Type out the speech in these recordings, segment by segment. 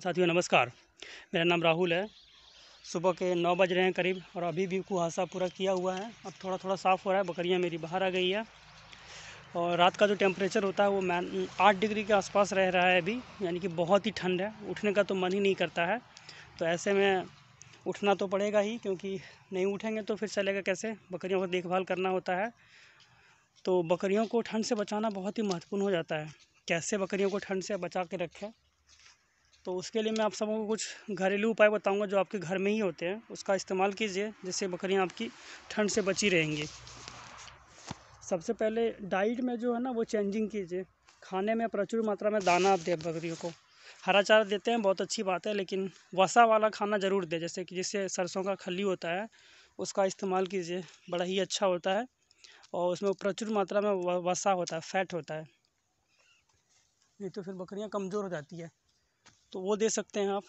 साथियों नमस्कार मेरा नाम राहुल है सुबह के नौ बज रहे हैं करीब और अभी भी कुहासा पूरा किया हुआ है अब थोड़ा थोड़ा साफ़ हो रहा है बकरियाँ मेरी बाहर आ गई है और रात का जो टेम्परेचर होता है वो मैं आठ डिग्री के आसपास रह रहा है अभी यानी कि बहुत ही ठंड है उठने का तो मन ही नहीं करता है तो ऐसे में उठना तो पड़ेगा ही क्योंकि नहीं उठेंगे तो फिर चलेगा कैसे बकरियों को देखभाल करना होता है तो बकरियों को ठंड से बचाना बहुत ही महत्वपूर्ण हो जाता है कैसे बकरियों को ठंड से बचा के रखें तो उसके लिए मैं आप सबों को कुछ घरेलू उपाय बताऊंगा जो आपके घर में ही होते हैं उसका इस्तेमाल कीजिए जिससे बकरियां आपकी ठंड से बची रहेंगी सबसे पहले डाइट में जो है ना वो चेंजिंग कीजिए खाने में प्रचुर मात्रा में दाना आप दें बकरियों को हरा चारा देते हैं बहुत अच्छी बात है लेकिन वसा वाला खाना ज़रूर दें जैसे कि जिससे सरसों का खली होता है उसका इस्तेमाल कीजिए बड़ा ही अच्छा होता है और उसमें प्रचुर मात्रा में वसा होता है फैट होता है नहीं तो फिर बकरियाँ कमज़ोर हो जाती है तो वो दे सकते हैं आप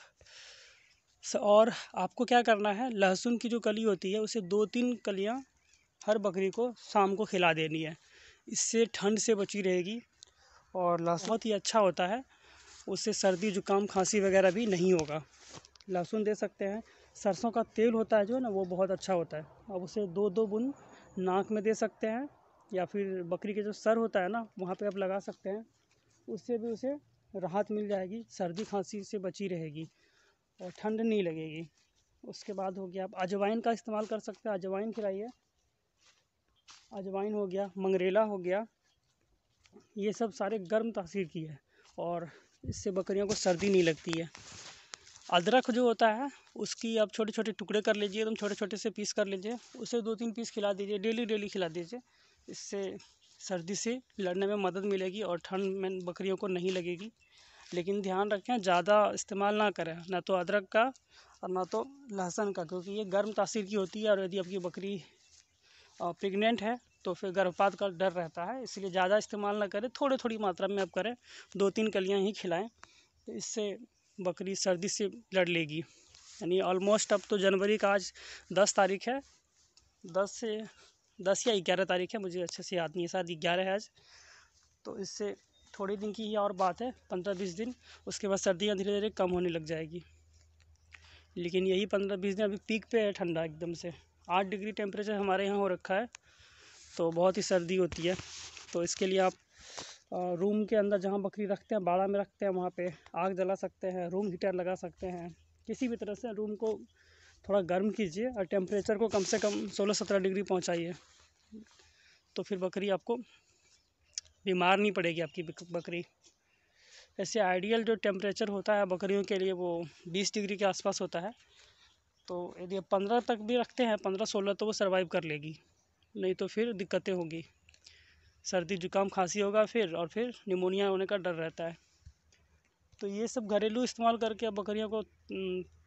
और आपको क्या करना है लहसुन की जो कली होती है उसे दो तीन कलियाँ हर बकरी को शाम को खिला देनी है इससे ठंड से बची रहेगी और लहसुन बहुत ही अच्छा होता है उससे सर्दी जुकाम खांसी वगैरह भी नहीं होगा लहसुन दे सकते हैं सरसों का तेल होता है जो ना वो बहुत अच्छा होता है अब उसे दो दो बुन नाक में दे सकते हैं या फिर बकरी के जो सर होता है ना वहाँ पे आप लगा सकते हैं उससे भी उसे राहत मिल जाएगी सर्दी खांसी से बची रहेगी और ठंड नहीं लगेगी उसके बाद हो गया आप अजवाइन का इस्तेमाल कर सकते हैं अजवाइन खिलाइए अजवाइन हो गया मंगरेला हो गया ये सब सारे गर्म तासीर की है और इससे बकरियों को सर्दी नहीं लगती है अदरक जो होता है उसकी आप छोटे छोटे टुकड़े कर लीजिए एकदम छोटे छोटे से पीस कर लीजिए उसे दो तीन पीस खिला दीजिए डेली डेली खिला दीजिए इससे सर्दी से लड़ने में मदद मिलेगी और ठंड में बकरियों को नहीं लगेगी लेकिन ध्यान रखें ज़्यादा इस्तेमाल ना करें ना तो अदरक का और ना तो लहसुन का क्योंकि ये गर्म तासीर की होती है और यदि आपकी बकरी प्रेग्नेंट है तो फिर गर्भपात का डर रहता है इसलिए ज़्यादा इस्तेमाल ना करें थोड़ी थोड़ी मात्रा में आप करें दो तीन कलियाँ ही खिलाएँ तो इससे बकरी सर्दी से लड़ लेगी यानी ऑलमोस्ट अब तो जनवरी का आज दस तारीख है दस से दस या ग्यारह तारीख है मुझे अच्छे से याद नहीं है शायद ग्यारह है आज तो इससे थोड़े दिन की ही और बात है पंद्रह बीस दिन उसके बाद सर्दियाँ धीरे धीरे कम होने लग जाएगी लेकिन यही पंद्रह बीस दिन अभी पीक पे है ठंडा एकदम से आठ डिग्री टेम्परेचर हमारे यहाँ हो रखा है तो बहुत ही सर्दी होती है तो इसके लिए आप रूम के अंदर जहाँ बकरी रखते हैं बाड़ा में रखते हैं वहाँ पे आग जला सकते हैं रूम हीटर लगा सकते हैं किसी भी तरह से रूम को थोड़ा गर्म कीजिए और टेम्परेचर को कम से कम सोलह सत्रह डिग्री पहुँचाइए तो फिर बकरी आपको बीमार नहीं पड़ेगी आपकी बकरी ऐसे आइडियल जो टेम्परेचर होता है बकरियों के लिए वो बीस डिग्री के आसपास होता है तो यदि आप पंद्रह तक भी रखते हैं पंद्रह सोलह तो वो सर्वाइव कर लेगी नहीं तो फिर दिक्कतें होगी सर्दी जुकाम खांसी होगा फिर और फिर निमोनिया होने का डर रहता है तो ये सब घरेलू इस्तेमाल करके आप बकरियों को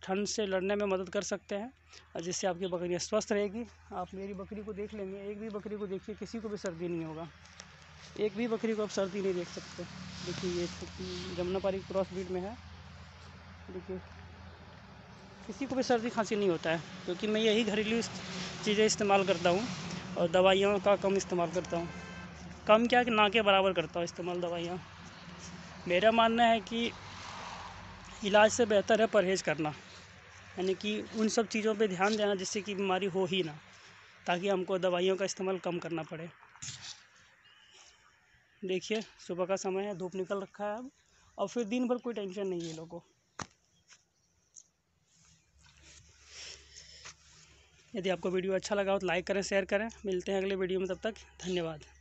ठंड से लड़ने में मदद कर सकते हैं जिससे आपकी बकरियाँ स्वस्थ रहेगी आप मेरी बकरी को देख लेंगे एक भी बकरी को देखिए किसी को भी सर्दी नहीं होगा एक भी बकरी को आप सर्दी नहीं देख सकते देखिए ये जमुनापारी क्रॉस ब्रीड में है देखिए किसी को भी सर्दी खांसी नहीं होता है क्योंकि मैं यही घरेलू चीज़ें इस्तेमाल करता हूँ और दवाइयों का कम इस्तेमाल करता हूँ कम क्या कि ना के बराबर करता हूँ इस्तेमाल दवाइयाँ मेरा मानना है कि इलाज से बेहतर है परहेज़ करना यानी कि उन सब चीज़ों पे ध्यान देना जिससे कि बीमारी हो ही ना ताकि हमको दवाइयों का इस्तेमाल कम करना पड़े देखिए सुबह का समय है धूप निकल रखा है अब और फिर दिन भर कोई टेंशन नहीं है लोगों को यदि आपको वीडियो अच्छा लगा हो तो लाइक करें शेयर करें मिलते हैं अगले वीडियो में तब तक धन्यवाद